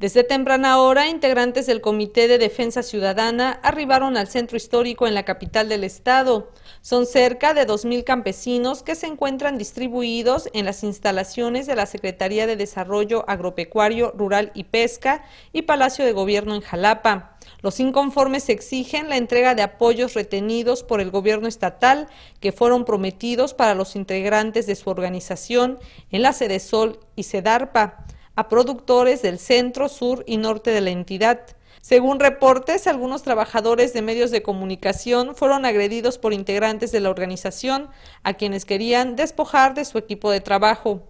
Desde temprana hora, integrantes del Comité de Defensa Ciudadana arribaron al centro histórico en la capital del estado. Son cerca de 2.000 campesinos que se encuentran distribuidos en las instalaciones de la Secretaría de Desarrollo Agropecuario, Rural y Pesca y Palacio de Gobierno en Jalapa. Los inconformes exigen la entrega de apoyos retenidos por el gobierno estatal que fueron prometidos para los integrantes de su organización en la Sol y CEDARPA a productores del centro, sur y norte de la entidad. Según reportes, algunos trabajadores de medios de comunicación fueron agredidos por integrantes de la organización, a quienes querían despojar de su equipo de trabajo.